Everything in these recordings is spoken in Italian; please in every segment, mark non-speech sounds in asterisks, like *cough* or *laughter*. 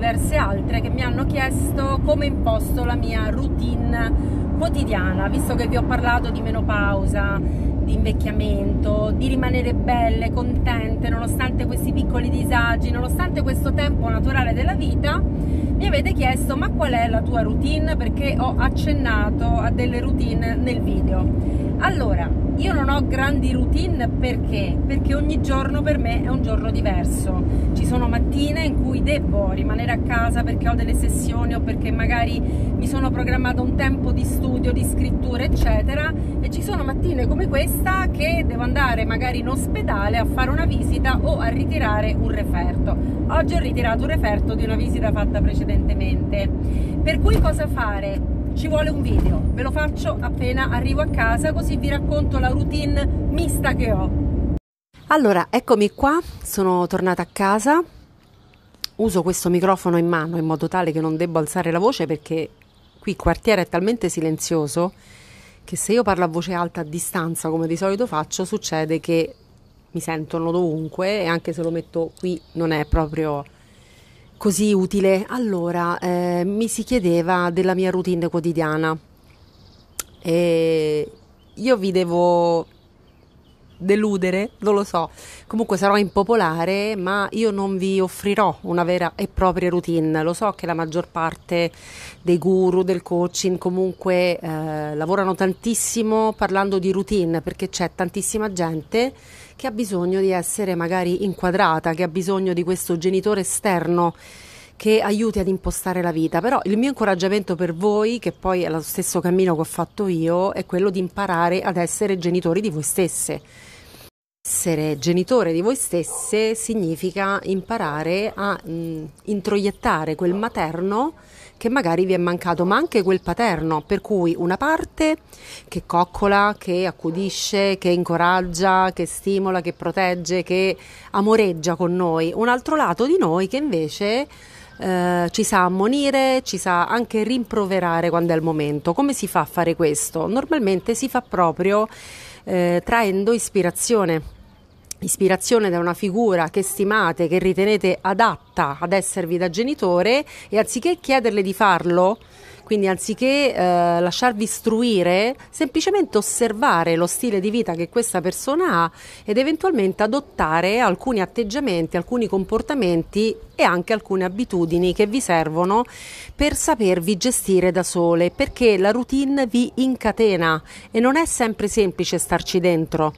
diverse altre che mi hanno chiesto come imposto la mia routine quotidiana, visto che vi ho parlato di menopausa, di invecchiamento, di rimanere belle, contente, nonostante questi piccoli disagi, nonostante questo tempo naturale della vita, mi avete chiesto ma qual è la tua routine? Perché ho accennato a delle routine nel video. Allora, io non ho grandi routine perché? Perché ogni giorno per me è un giorno diverso. Ci sono mattine in cui devo rimanere a casa perché ho delle sessioni o perché magari mi sono programmato un tempo di studio, di scrittura, eccetera. E ci sono mattine come questa che devo andare magari in ospedale a fare una visita o a ritirare un referto. Oggi ho ritirato un referto di una visita fatta precedentemente. Per cui cosa fare? ci vuole un video ve lo faccio appena arrivo a casa così vi racconto la routine mista che ho allora eccomi qua sono tornata a casa uso questo microfono in mano in modo tale che non debbo alzare la voce perché qui il quartiere è talmente silenzioso che se io parlo a voce alta a distanza come di solito faccio succede che mi sentono dovunque e anche se lo metto qui non è proprio così utile. Allora, eh, mi si chiedeva della mia routine quotidiana e io vi devo deludere, non lo so. Comunque sarò impopolare, ma io non vi offrirò una vera e propria routine. Lo so che la maggior parte dei guru del coaching comunque eh, lavorano tantissimo parlando di routine perché c'è tantissima gente che ha bisogno di essere magari inquadrata, che ha bisogno di questo genitore esterno che aiuti ad impostare la vita. Però il mio incoraggiamento per voi, che poi è lo stesso cammino che ho fatto io, è quello di imparare ad essere genitori di voi stesse essere genitore di voi stesse significa imparare a mh, mm, introiettare quel materno che magari vi è mancato, ma anche quel paterno, per cui una parte che coccola, che accudisce, che incoraggia, che stimola, che protegge, che amoreggia con noi, un altro lato di noi che invece eh, ci sa ammonire, ci sa anche rimproverare quando è il momento. Come si fa a fare questo? Normalmente si fa proprio eh, traendo ispirazione ispirazione da una figura che stimate, che ritenete adatta ad esservi da genitore e anziché chiederle di farlo, quindi anziché eh, lasciarvi istruire, semplicemente osservare lo stile di vita che questa persona ha ed eventualmente adottare alcuni atteggiamenti, alcuni comportamenti e anche alcune abitudini che vi servono per sapervi gestire da sole, perché la routine vi incatena e non è sempre semplice starci dentro.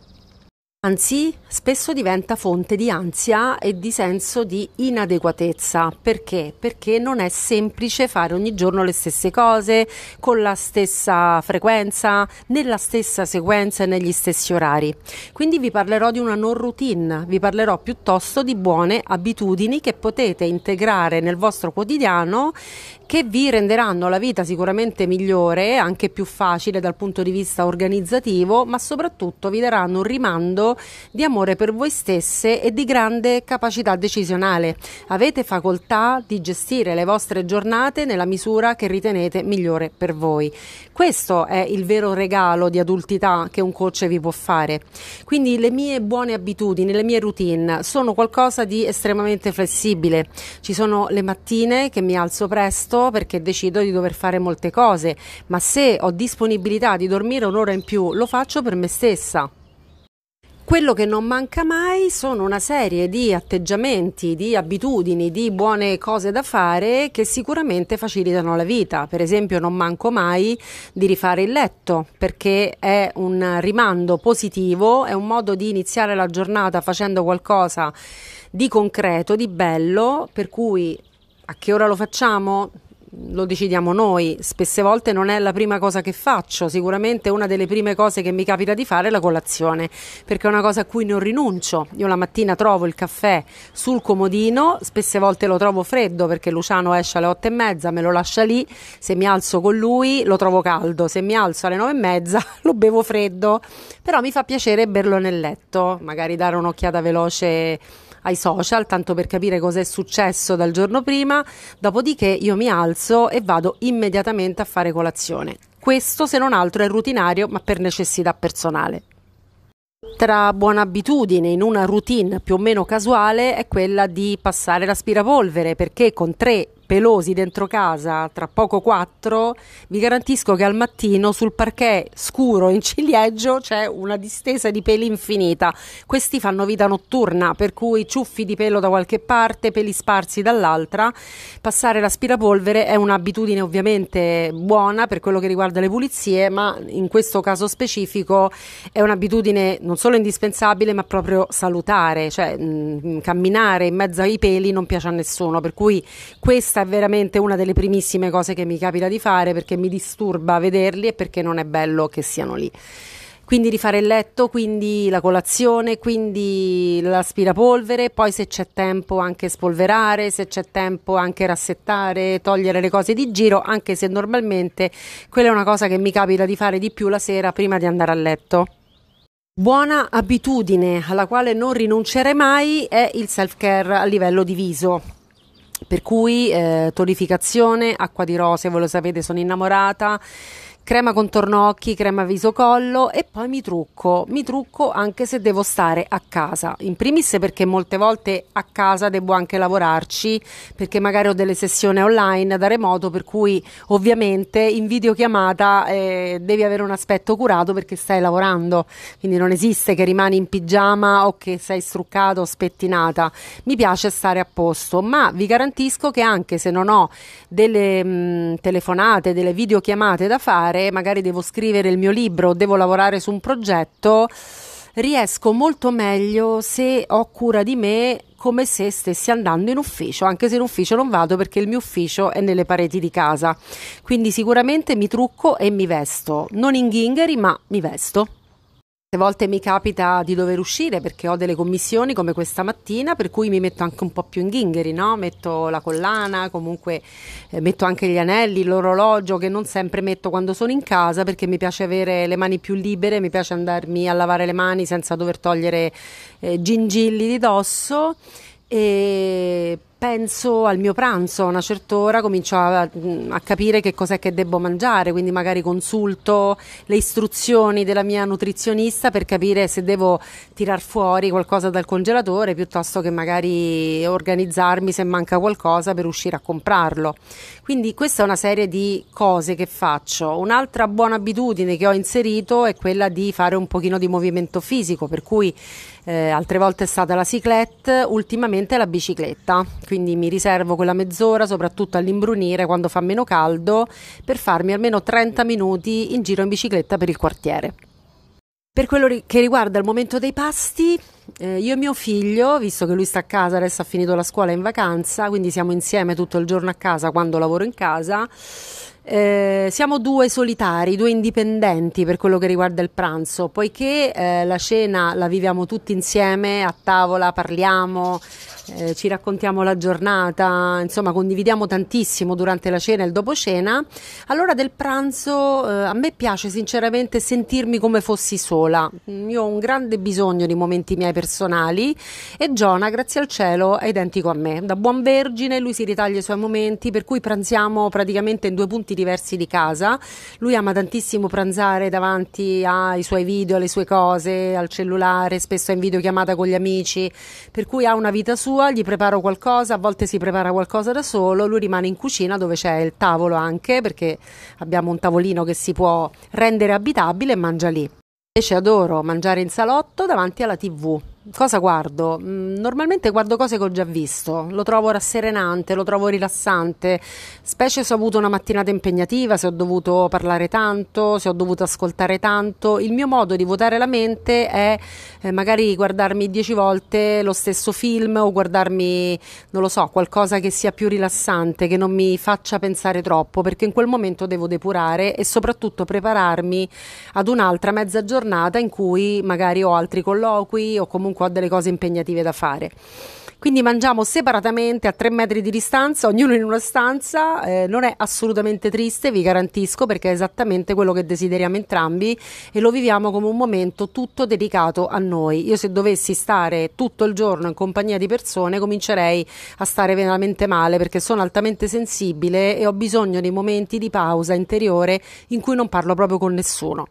Anzi, spesso diventa fonte di ansia e di senso di inadeguatezza. Perché? Perché non è semplice fare ogni giorno le stesse cose, con la stessa frequenza, nella stessa sequenza e negli stessi orari. Quindi vi parlerò di una non routine, vi parlerò piuttosto di buone abitudini che potete integrare nel vostro quotidiano che vi renderanno la vita sicuramente migliore, anche più facile dal punto di vista organizzativo, ma soprattutto vi daranno un rimando di amore per voi stesse e di grande capacità decisionale. Avete facoltà di gestire le vostre giornate nella misura che ritenete migliore per voi. Questo è il vero regalo di adultità che un coach vi può fare. Quindi le mie buone abitudini, le mie routine sono qualcosa di estremamente flessibile. Ci sono le mattine che mi alzo presto perché decido di dover fare molte cose, ma se ho disponibilità di dormire un'ora in più lo faccio per me stessa quello che non manca mai sono una serie di atteggiamenti, di abitudini, di buone cose da fare che sicuramente facilitano la vita. Per esempio non manco mai di rifare il letto perché è un rimando positivo, è un modo di iniziare la giornata facendo qualcosa di concreto, di bello, per cui a che ora lo facciamo? lo decidiamo noi, spesse volte non è la prima cosa che faccio, sicuramente una delle prime cose che mi capita di fare è la colazione, perché è una cosa a cui non rinuncio. Io la mattina trovo il caffè sul comodino, spesse volte lo trovo freddo perché Luciano esce alle otto e mezza, me lo lascia lì, se mi alzo con lui lo trovo caldo, se mi alzo alle nove e mezza *laughs* lo bevo freddo, però mi fa piacere berlo nel letto, magari dare un'occhiata veloce ai social, tanto per capire cosa è successo dal giorno prima, dopodiché io mi alzo e vado immediatamente a fare colazione. Questo se non altro è rutinario, ma per necessità personale. Tra buona abitudine in una routine più o meno casuale è quella di passare l'aspirapolvere perché con tre pelosi dentro casa, tra poco quattro, vi garantisco che al mattino sul parquet scuro in ciliegio c'è una distesa di peli infinita. Questi fanno vita notturna, per cui ciuffi di pelo da qualche parte, peli sparsi dall'altra. Passare l'aspirapolvere è un'abitudine ovviamente buona per quello che riguarda le pulizie, ma in questo caso specifico è un'abitudine non solo indispensabile, ma proprio salutare, cioè mh, mm, camminare in mezzo ai peli non piace a nessuno, per cui questa è veramente una delle primissime cose che mi capita di fare perché mi disturba vederli e perché non è bello che siano lì quindi rifare il letto, quindi la colazione, quindi l'aspirapolvere, poi se c'è tempo anche spolverare, se c'è tempo anche rassettare, togliere le cose di giro, anche se normalmente quella è una cosa che mi capita di fare di più la sera prima di andare a letto. Buona abitudine alla quale non rinuncerei mai è il self-care a livello di viso. Per cui eh, tonificazione, acqua di rose, voi lo sapete, sono innamorata crema contorno occhi, crema viso collo e poi mi trucco, mi trucco anche se devo stare a casa, in primis perché molte volte a casa devo anche lavorarci perché magari ho delle sessioni online da remoto per cui ovviamente in videochiamata eh, devi avere un aspetto curato perché stai lavorando, quindi non esiste che rimani in pigiama o che sei struccata o spettinata, mi piace stare a posto, ma vi garantisco che anche se non ho delle mh, mm, telefonate, delle videochiamate da fare, fare, magari devo scrivere il mio libro, devo lavorare su un progetto, riesco molto meglio se ho cura di me come se stessi andando in ufficio, anche se in ufficio non vado perché il mio ufficio è nelle pareti di casa. Quindi sicuramente mi trucco e mi vesto, non in gingheri ma mi vesto. A volte mi capita di dover uscire perché ho delle commissioni come questa mattina, per cui mi metto anche un po' più in ghingheri, no? metto la collana, comunque eh, metto anche gli anelli, l'orologio che non sempre metto quando sono in casa perché mi piace avere le mani più libere, mi piace andarmi a lavare le mani senza dover togliere eh, gingilli di dosso. E penso al mio pranzo, a una certa ora comincio a, a capire che cos'è che devo mangiare, quindi magari consulto le istruzioni della mia nutrizionista per capire se devo tirar fuori qualcosa dal congelatore piuttosto che magari organizzarmi se manca qualcosa per uscire a comprarlo. Quindi questa è una serie di cose che faccio. Un'altra buona abitudine che ho inserito è quella di fare un pochino di movimento fisico, per cui eh, altre volte è stata la ciclette, ultimamente la bicicletta. Quindi mi riservo quella mezz'ora, soprattutto all'imbrunire quando fa meno caldo, per farmi almeno 30 minuti in giro in bicicletta per il quartiere. Per quello che riguarda il momento dei pasti, eh, io e mio figlio, visto che lui sta a casa, adesso ha finito la scuola in vacanza, quindi siamo insieme tutto il giorno a casa quando lavoro in casa. Eh, siamo due solitari, due indipendenti per quello che riguarda il pranzo, poiché eh, la cena la viviamo tutti insieme a tavola, parliamo, eh, ci raccontiamo la giornata, insomma condividiamo tantissimo durante la cena e il dopo cena. All'ora del pranzo eh, a me piace sinceramente sentirmi come fossi sola. Mm, io ho un grande bisogno di momenti miei personali e Giona, grazie al cielo, è identico a me. Da buon vergine lui si ritaglia i suoi momenti, per cui pranziamo praticamente in due punti diversi di casa. Lui ama tantissimo pranzare davanti ai suoi video, alle sue cose, al cellulare, spesso è in videochiamata con gli amici, per cui ha una vita sua sua, gli preparo qualcosa, a volte si prepara qualcosa da solo, lui rimane in cucina dove c'è il tavolo anche perché abbiamo un tavolino che si può rendere abitabile e mangia lì. Invece adoro mangiare in salotto davanti alla tv Cosa guardo? Mm, normalmente guardo cose che ho già visto, lo trovo rasserenante, lo trovo rilassante, specie se ho avuto una mattinata impegnativa, se ho dovuto parlare tanto, se ho dovuto ascoltare tanto. Il mio modo di votare la mente è eh, magari guardarmi dieci volte lo stesso film o guardarmi, non lo so, qualcosa che sia più rilassante, che non mi faccia pensare troppo, perché in quel momento devo depurare e soprattutto prepararmi ad un'altra mezza giornata in cui magari ho altri colloqui o comunque comunque ho delle cose impegnative da fare. Quindi mangiamo separatamente a tre metri di distanza, ognuno in una stanza, eh, non è assolutamente triste, vi garantisco, perché è esattamente quello che desideriamo entrambi e lo viviamo come un momento tutto dedicato a noi. Io se dovessi stare tutto il giorno in compagnia di persone comincerei a stare veramente male perché sono altamente sensibile e ho bisogno dei momenti di pausa interiore in cui non parlo proprio con nessuno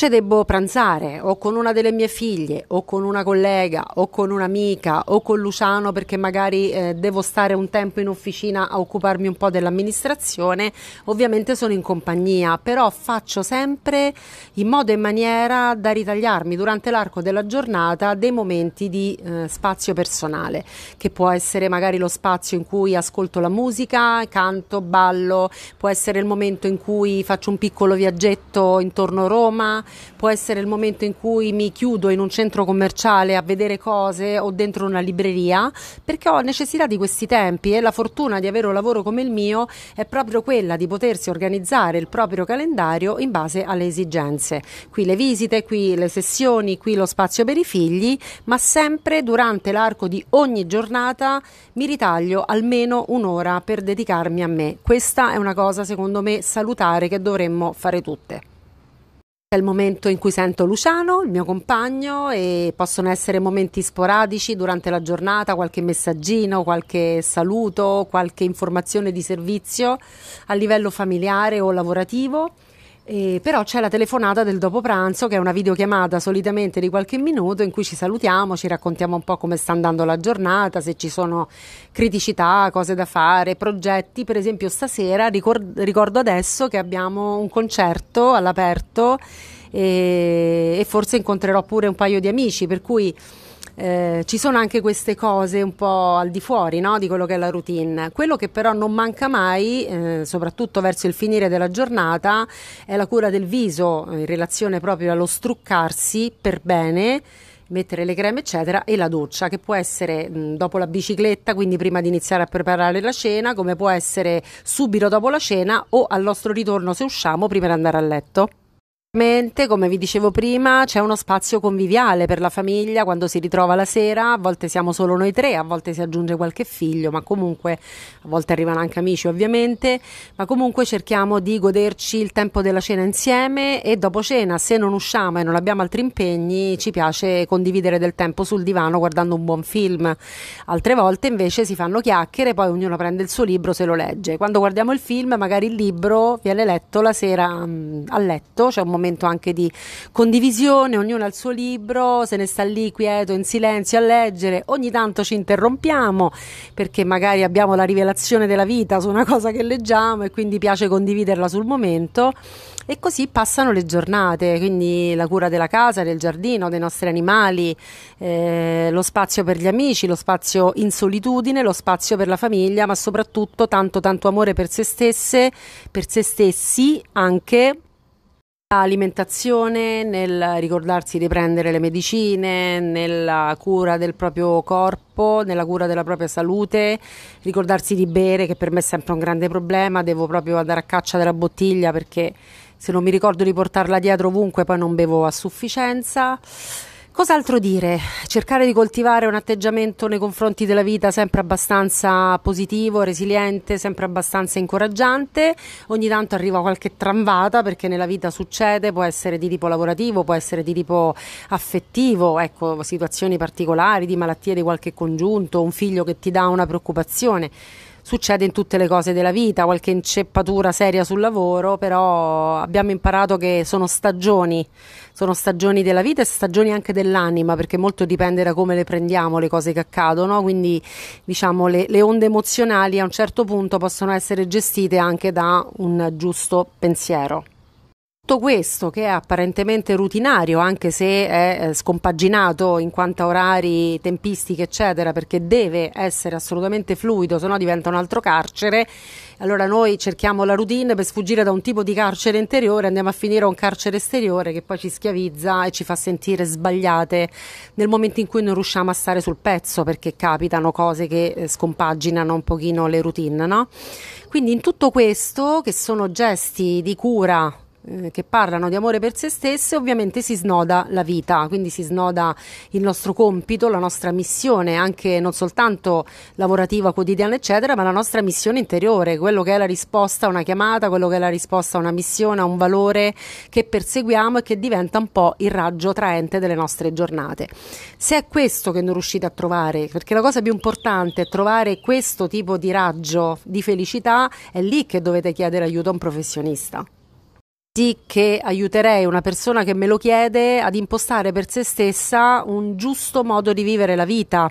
ci cioè, devo pranzare o con una delle mie figlie o con una collega o con un'amica o con Luciano perché magari eh, devo stare un tempo in officina a occuparmi un po' dell'amministrazione, ovviamente sono in compagnia, però faccio sempre in modo e maniera da ritagliarmi durante l'arco della giornata dei momenti di eh, spazio personale, che può essere magari lo spazio in cui ascolto la musica, canto, ballo, può essere il momento in cui faccio un piccolo viaggetto intorno a Roma, può essere il momento in cui mi chiudo in un centro commerciale a vedere cose o dentro una libreria, perché ho necessità di questi tempi e la fortuna di avere un lavoro come il mio è proprio quella di potersi organizzare il proprio calendario in base alle esigenze. Qui le visite, qui le sessioni, qui lo spazio per i figli, ma sempre durante l'arco di ogni giornata mi ritaglio almeno un'ora per dedicarmi a me. Questa è una cosa secondo me salutare che dovremmo fare tutte. È il momento in cui sento Luciano, il mio compagno, e possono essere momenti sporadici durante la giornata, qualche messaggino, qualche saluto, qualche informazione di servizio a livello familiare o lavorativo. E però c'è la telefonata del dopo pranzo che è una videochiamata solitamente di qualche minuto in cui ci salutiamo, ci raccontiamo un po' come sta andando la giornata, se ci sono criticità, cose da fare, progetti. Per esempio stasera ricordo adesso che abbiamo un concerto all'aperto e, e forse incontrerò pure un paio di amici, per cui eh, ci sono anche queste cose un po' al di fuori no? di quello che è la routine. Quello che però non manca mai, eh, soprattutto verso il finire della giornata, è la cura del viso in relazione proprio allo struccarsi per bene mettere le creme eccetera e la doccia che può essere mh, dopo la bicicletta quindi prima di iniziare a preparare la cena come può essere subito dopo la cena o al nostro ritorno se usciamo prima di andare a letto come vi dicevo prima, c'è uno spazio conviviale per la famiglia quando si ritrova la sera, a volte siamo solo noi tre, a volte si aggiunge qualche figlio, ma comunque a volte arrivano anche amici ovviamente, ma comunque cerchiamo di goderci il tempo della cena insieme e dopo cena, se non usciamo e non abbiamo altri impegni, ci piace condividere del tempo sul divano guardando un buon film. Altre volte invece si fanno chiacchiere, poi ognuno prende il suo libro se lo legge. Quando guardiamo il film, magari il libro viene letto la sera mm, a letto, c'è cioè un momento momento anche di condivisione, ognuno ha il suo libro, se ne sta lì quieto, in silenzio a leggere, ogni tanto ci interrompiamo perché magari abbiamo la rivelazione della vita su una cosa che leggiamo e quindi piace condividerla sul momento e così passano le giornate, quindi la cura della casa, del giardino, dei nostri animali, eh, lo spazio per gli amici, lo spazio in solitudine, lo spazio per la famiglia, ma soprattutto tanto tanto amore per se stesse, per se stessi anche Alimentazione, nel ricordarsi di prendere le medicine, nella cura del proprio corpo, nella cura della propria salute, ricordarsi di bere che per me è sempre un grande problema, devo proprio andare a caccia della bottiglia perché se non mi ricordo di portarla dietro ovunque poi non bevo a sufficienza. Cos'altro dire? Cercare di coltivare un atteggiamento nei confronti della vita sempre abbastanza positivo, resiliente, sempre abbastanza incoraggiante. Ogni tanto arriva qualche tramvata perché nella vita succede, può essere di tipo lavorativo, può essere di tipo affettivo, ecco, situazioni particolari, di malattia di qualche congiunto, un figlio che ti dà una preoccupazione succede in tutte le cose della vita, qualche inceppatura seria sul lavoro, però abbiamo imparato che sono stagioni, sono stagioni della vita e stagioni anche dell'anima, perché molto dipende da come le prendiamo le cose che accadono, quindi diciamo le, le onde emozionali a un certo punto possono essere gestite anche da un giusto pensiero tutto questo che è apparentemente rutinario, anche se è eh, scompaginato in quanto a orari, tempistiche, eccetera, perché deve essere assolutamente fluido, se no diventa un altro carcere. Allora noi cerchiamo la routine per sfuggire da un tipo di carcere interiore, andiamo a finire a un carcere esteriore che poi ci schiavizza e ci fa sentire sbagliate nel momento in cui non riusciamo a stare sul pezzo perché capitano cose che eh, scompaginano un pochino le routine, no? Quindi in tutto questo, che sono gesti di cura eh, che parlano di amore per se stesse, ovviamente si snoda la vita, quindi si snoda il nostro compito, la nostra missione, anche non soltanto lavorativa, quotidiana, eccetera, ma la nostra missione interiore, quello che è la risposta a una chiamata, quello che è la risposta a una missione, a un valore che perseguiamo e che diventa un po' il raggio traente delle nostre giornate. Se è questo che non riuscite a trovare, perché la cosa più importante è trovare questo tipo di raggio di felicità, è lì che dovete chiedere aiuto a un professionista che aiuterei una persona che me lo chiede ad impostare per se stessa un giusto modo di vivere la vita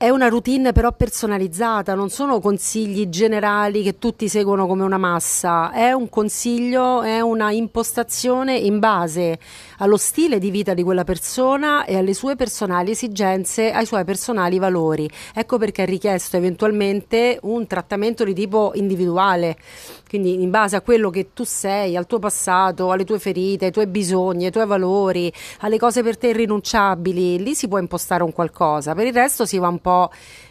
è una routine però personalizzata, non sono consigli generali che tutti seguono come una massa, è un consiglio, è una impostazione in base allo stile di vita di quella persona e alle sue personali esigenze, ai suoi personali valori. Ecco perché è richiesto eventualmente un trattamento di tipo individuale, quindi in base a quello che tu sei, al tuo passato, alle tue ferite, ai tuoi bisogni, ai tuoi valori, alle cose per te irrinunciabili, lì si può impostare un qualcosa, per il resto si va un po' po'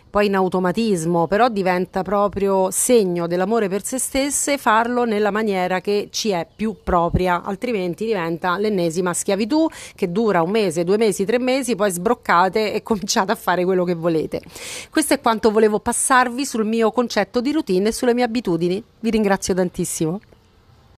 poi in automatismo, però diventa proprio segno dell'amore per se stesse farlo nella maniera che ci è più propria, altrimenti diventa l'ennesima schiavitù che dura un mese, due mesi, tre mesi, poi sbroccate e *laughs* cominciate a fare quello che volete. Questo è quanto volevo passarvi sul mio concetto di routine e sulle mie abitudini. Vi ringrazio tantissimo.